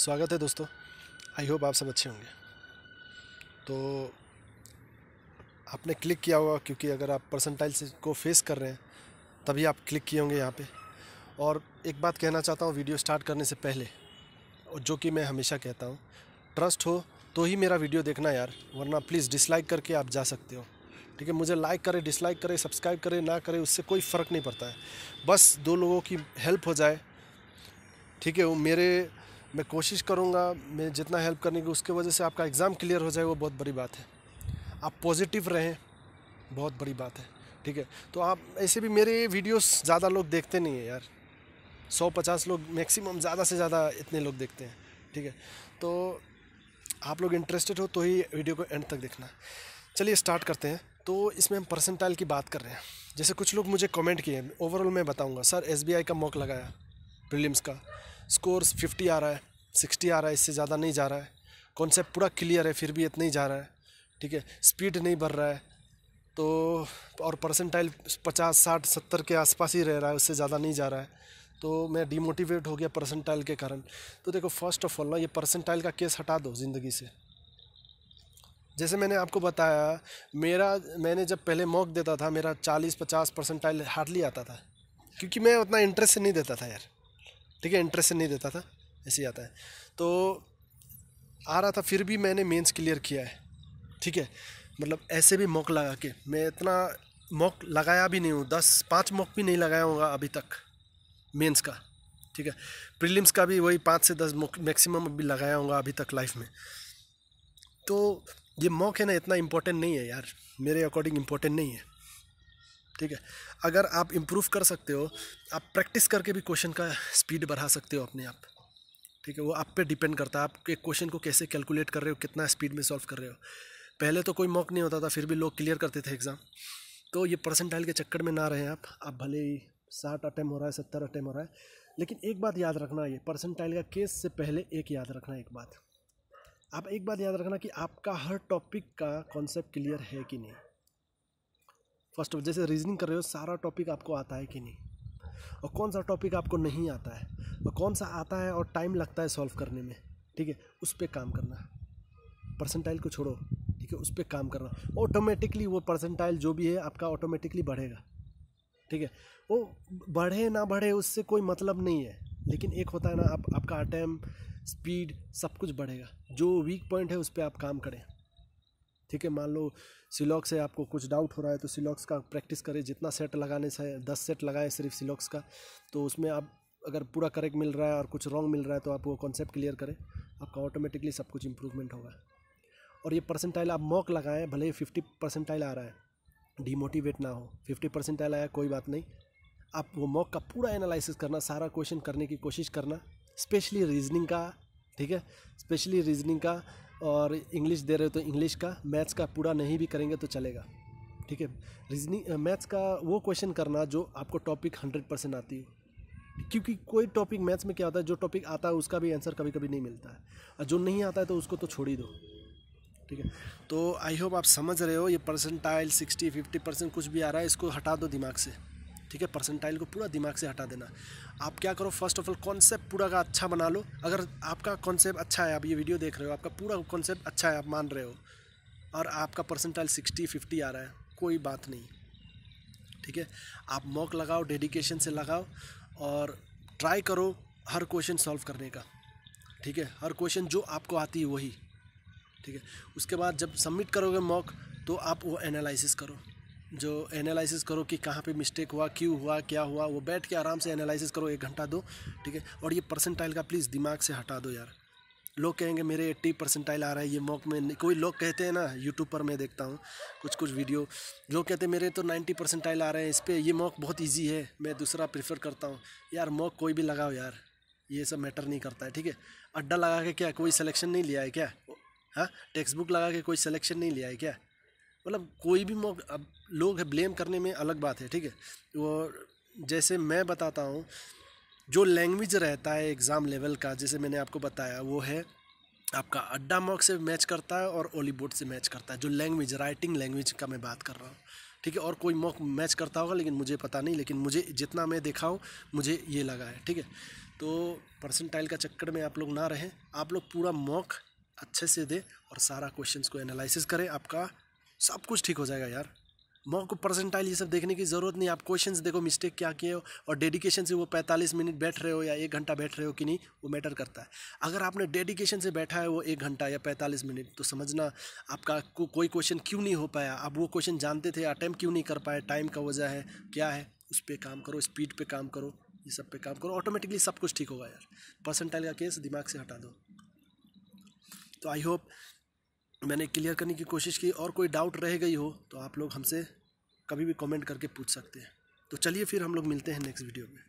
स्वागत है दोस्तों आई होप आप सब अच्छे होंगे तो आपने क्लिक किया होगा क्योंकि अगर आप परसेंटाइल से को फेस कर रहे हैं तभी आप क्लिक किए होंगे यहाँ पे और एक बात कहना चाहता हूँ वीडियो स्टार्ट करने से पहले और जो कि मैं हमेशा कहता हूँ ट्रस्ट हो तो ही मेरा वीडियो देखना यार वरना प्लीज़ डिसलाइक करके आप जा सकते हो ठीक है मुझे लाइक करे डिसलाइक करे सब्सक्राइब करे ना करे उससे कोई फ़र्क नहीं पड़ता है बस दो लोगों की हेल्प हो जाए ठीक है वो मेरे मैं कोशिश करूँगा मैं जितना हेल्प करने की उसके वजह से आपका एग्ज़ाम क्लियर हो जाए वो बहुत बड़ी बात है आप पॉजिटिव रहें बहुत बड़ी बात है ठीक है तो आप ऐसे भी मेरे वीडियोस ज़्यादा लोग देखते नहीं है यार सौ पचास लोग मैक्सिमम ज़्यादा से ज़्यादा इतने लोग देखते हैं ठीक है तो आप लोग इंटरेस्टेड हो तो ही वीडियो को एंड तक देखना चलिए स्टार्ट करते हैं तो इसमें हम परसेंटाइल की बात कर रहे हैं जैसे कुछ लोग मुझे कमेंट किए ओवरऑल मैं बताऊंगा सर एसबीआई का मॉक लगाया प्रीलिम्स का स्कोर फिफ्टी आ रहा है सिक्सटी आ रहा है इससे ज़्यादा नहीं जा रहा है कॉन्सेप्ट पूरा क्लियर है फिर भी इतना ही जा रहा है ठीक है स्पीड नहीं बढ़ रहा है तो और परसेंटाइल पचास साठ सत्तर के आसपास ही रह रहा है उससे ज़्यादा नहीं जा रहा है तो मैं डिमोटिवेट हो गया परसेंटाइल के कारण तो देखो फर्स्ट ऑफ ऑल ना ये परसेंटाइल का केस हटा दो ज़िंदगी से जैसे मैंने आपको बताया मेरा मैंने जब पहले मॉक देता था मेरा चालीस पचास परसेंटाइल हार्डली आता था क्योंकि मैं उतना इंटरेस्ट नहीं देता था यार ठीक है इंटरेस्ट नहीं देता था ऐसे ही आता है तो आ रहा था फिर भी मैंने मेंस क्लियर किया है ठीक है मतलब ऐसे भी मॉक लगा के मैं इतना मॉक लगाया भी नहीं हूँ दस पाँच मॉक भी नहीं लगाया होगा अभी तक मेंस का ठीक है प्रीलिम्स का भी वही पाँच से दस मॉक मैक्सिमम अभी लगाया होगा अभी तक लाइफ में तो ये मॉक है ना इतना इम्पोर्टेंट नहीं है यार मेरे अकॉर्डिंग इम्पोर्टेंट नहीं है ठीक है अगर आप इम्प्रूव कर सकते हो आप प्रैक्टिस करके भी क्वेश्चन का स्पीड बढ़ा सकते हो अपने आप ठीक है वो आप पे डिपेंड करता है आप एक क्वेश्चन को कैसे कैलकुलेट कर रहे हो कितना स्पीड में सॉल्व कर रहे हो पहले तो कोई मॉक नहीं होता था फिर भी लोग क्लियर करते थे एग्ज़ाम तो ये परसेंटाइल के चक्कर में ना रहे आप अब भले ही साठ अटैम्प हो रहा है सत्तर अटैम्प हो रहा है लेकिन एक बात याद रखना ये परसेंटाइल का केस से पहले एक याद रखना एक बात आप एक बात याद रखना कि आपका हर टॉपिक का कॉन्सेप्ट क्लियर है कि नहीं फर्स्ट ऑफ जैसे रीजनिंग कर रहे हो सारा टॉपिक आपको आता है कि नहीं और कौन सा टॉपिक आपको नहीं आता है और कौन सा आता है और टाइम लगता है सॉल्व करने में ठीक है उस पर काम करना परसेंटाइल को छोड़ो ठीक है उस पर काम करना ऑटोमेटिकली वो परसेंटाइल जो भी है आपका ऑटोमेटिकली बढ़ेगा ठीक है वो बढ़े ना बढ़े उससे कोई मतलब नहीं है लेकिन एक होता है ना आप, आपका अटैम्प स्पीड सब कुछ बढ़ेगा जो वीक पॉइंट है उस पर आप काम करें ठीक है मान लो सिलॉक्स है आपको कुछ डाउट हो रहा है तो सिलॉक्स का प्रैक्टिस करें जितना सेट लगाने से दस सेट लगाएं सिर्फ सिलॉक्स का तो उसमें आप अगर पूरा करेक्ट मिल रहा है और कुछ रॉन्ग मिल रहा है तो आप वो कॉन्सेप्ट क्लियर करें आपका ऑटोमेटिकली सब कुछ इम्प्रूवमेंट होगा और ये परसेंटाइल आप मॉक लगाएं भले ही फिफ्टी परसेंटाइल आ रहा है डीमोटिवेट ना हो फिफ्टी परसेंटाइल आया कोई बात नहीं आप वो मॉक का पूरा एनालिसिस करना सारा क्वेश्चन करने की कोशिश करना स्पेशली रीजनिंग का ठीक है स्पेशली रीजनिंग का और इंग्लिश दे रहे हो तो इंग्लिश का मैथ्स का पूरा नहीं भी करेंगे तो चलेगा ठीक है रीजनिंग मैथ्स का वो क्वेश्चन करना जो आपको टॉपिक हंड्रेड परसेंट आती हो क्योंकि कोई टॉपिक मैथ्स में क्या होता है जो टॉपिक आता है उसका भी आंसर कभी कभी नहीं मिलता है और जो नहीं आता है तो उसको तो छोड़ ही दो ठीक है तो आई होप आप समझ रहे हो ये परसेंटाइल सिक्सटी फिफ्टी परसेंट कुछ भी आ रहा है इसको हटा दो दिमाग से ठीक है परसेंटाइल को पूरा दिमाग से हटा देना आप क्या करो फर्स्ट ऑफ ऑल कॉन्सेप्ट पूरा का अच्छा बना लो अगर आपका कॉन्सेप्ट अच्छा है आप ये वीडियो देख रहे हो आपका पूरा कॉन्सेप्ट अच्छा है आप मान रहे हो और आपका परसेंटाइल सिक्सटी फिफ्टी आ रहा है कोई बात नहीं ठीक है आप मॉक लगाओ डेडिकेशन से लगाओ और ट्राई करो हर क्वेश्चन सॉल्व करने का ठीक है हर क्वेश्चन जो आपको आती है वही ठीक है उसके बाद जब सबमिट करोगे मॉक तो आप वो एनालिसिस करो जो एनालिसिस करो कि कहाँ पे मिस्टेक हुआ क्यों हुआ क्या हुआ वो बैठ के आराम से एनालिसिस करो एक घंटा दो ठीक है और ये परसेंटाइल का प्लीज़ दिमाग से हटा दो यार लोग कहेंगे मेरे एट्टी परसेंटाइल आ रहा है ये मॉक में कोई लोग कहते हैं ना यूट्यूब पर मैं देखता हूँ कुछ कुछ वीडियो लोग कहते हैं मेरे तो नाइन्टी परसेंटाइल आ रहे हैं इस पर ये मॉक बहुत ईजी है मैं दूसरा प्रेफर करता हूँ यार मॉक कोई भी लगाओ यार ये सब मैटर नहीं करता है ठीक है अड्डा लगा के क्या कोई सिलेक्शन नहीं लिया है क्या हाँ टेक्स्ट बुक लगा के कोई सलेक्शन नहीं लिया है क्या मतलब कोई भी मौका अब लोग है ब्लेम करने में अलग बात है ठीक है और जैसे मैं बताता हूँ जो लैंग्वेज रहता है एग्ज़ाम लेवल का जैसे मैंने आपको बताया वो है आपका अड्डा मॉक से मैच करता है और ओलीबोर्ड से मैच करता है जो लैंग्वेज राइटिंग लैंग्वेज का मैं बात कर रहा हूँ ठीक है और कोई मॉक मैच करता होगा लेकिन मुझे पता नहीं लेकिन मुझे जितना मैं देखा हूँ मुझे ये लगा है ठीक है तो पर्सेंटाइल का चक्कर में आप लोग ना रहें आप लोग पूरा मॉक अच्छे से दें और सारा क्वेश्चन को एनालिसिस करें आपका सब कुछ ठीक हो जाएगा यार मॉक परसेंटाइल ये सब देखने की ज़रूरत नहीं आप क्वेश्चन देखो मिस्टेक क्या किए हो और डेडिकेशन से वो पैंतालीस मिनट बैठ रहे हो या एक घंटा बैठ रहे हो कि नहीं वो मैटर करता है अगर आपने डेडिकेशन से बैठा है वो एक घंटा या पैंतालीस मिनट तो समझना आपका को, कोई क्वेश्चन क्यों नहीं हो पाया आप वो क्वेश्चन जानते थे अटैम्प्ट क्यों नहीं कर पाए टाइम का वजह है क्या है उस पर काम करो स्पीड पर काम करो ये सब पे काम करो ऑटोमेटिकली सब कुछ ठीक होगा यार परसेंटाइल का केस दिमाग से हटा दो तो आई होप मैंने क्लियर करने की कोशिश की और कोई डाउट रह गई हो तो आप लोग हमसे कभी भी कमेंट करके पूछ सकते हैं तो चलिए फिर हम लोग मिलते हैं नेक्स्ट वीडियो में